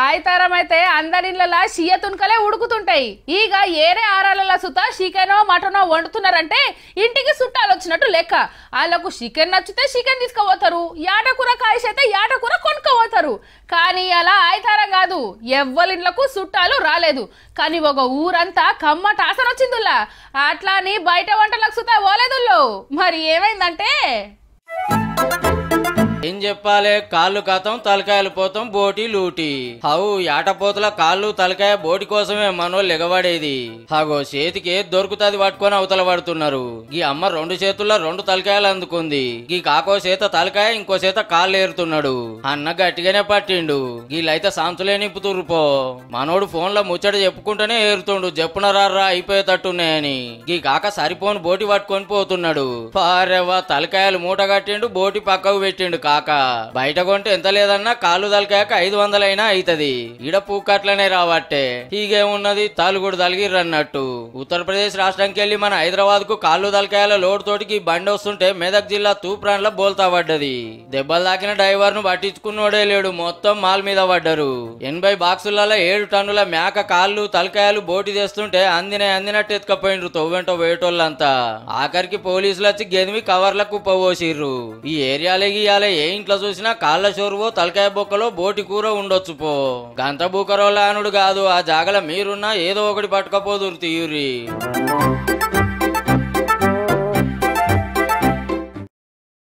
ఆయతరం అయితే అందరిళ్ళలా షియ తునుకలే ఉడుకుతుంటాయి ఈగ ఏరే ఆరాలలా సుత చికెనో మటనో వండుతున్నారంటే ఇంటికి చుట్టాలు వచ్చినట్టు లెక్క వాళ్ళకు చికెన్ నచ్చితే చికెన్ తీసుకుపోతారు యాటకూర కాయసైతే అయితే యాటకూర కొనుక్కోపోతారు కానీ అలా ఆయతారం కాదు ఎవ్వలింట్లకు చుట్టాలు రాలేదు కానీ ఒక ఊరంతా కమ్మ వచ్చిందిలా అట్లా అని బయట వంటలకు సుత పోలేదుల్లో మరి ఏమైందంటే చెప్పాలి కాళ్ళు కథం తలకాయలు పోతాం బోటి లూటి హౌ ఏటపోతుల కాళ్ళు తలకాయ బోటి కోసమే మనోళ్ళు ఎగబడేది హగో చేతికి దొరుకుతుంది పట్టుకొని అవతల పడుతున్నారు ఈ అమ్మ రెండు చేతుల్లో రెండు తలకాయలు అందుకుంది ఈ కాకో చేత తలకాయ ఇంకో చేత కాళ్ళు ఏరుతున్నాడు అన్న గట్టిగానే పట్టిండు వీళ్ళైతే సాంతులే నింపుతురు పో మనోడు ఫోన్లో ముచ్చట చెప్పుకుంటూనే ఏరుతుండు చెప్పునరారా అయిపోయేటట్టున్నాయి అని ఈ కాక సరిపోను బోటి పట్టుకొని పోతున్నాడు పారెవ్వ తలకాయలు మూట కట్టిండు బోటి పక్కకు పెట్టిండు కాక బయట కొంటే ఎంత లేదన్నా కాలు తలకాయక ఐదు వందలైనా అయితది ఈడ పూకాట్లనే రావట్టే హీగేమున్నది కూడా దలిగిరన్నట్టు ఉత్తరప్రదేశ్ రాష్ట్రానికి వెళ్ళి మన హైదరాబాద్ కు కాళ్ళు తలకాయల లోడ్ తోటికి బండి వస్తుంటే మెదక్ జిల్లా తూప్రాన్ల బోల్తా పడ్డది దెబ్బలు తాకిన డ్రైవర్ ను పట్టించుకున్నోడే లేడు మొత్తం మాల్ మీద పడ్డరు ఎనభై బాక్సులలో ఏడు టన్నుల మేక కాళ్ళు తలకాయలు బోటి చేస్తుంటే అందిన అందినట్టు ఎత్తుకపోయినరు తొవ్వెంటో వేటోళ్ళంతా ఆఖరికి పోలీసులు వచ్చి గెదిమి కవర్ల కుప్పబోసిర్రు ఈ ఏరియాలో గీయాలే ఏం ఇంట్లో చూసినా కాళ్ళ చోరువో తలకాయ బొక్కలో బోటి కూర ఉండొచ్చు పో గంత బూకరోలానుడు కాదు ఆ జాగల మీరున్నా ఏదో ఒకటి పట్టుకపోదురు తీయురి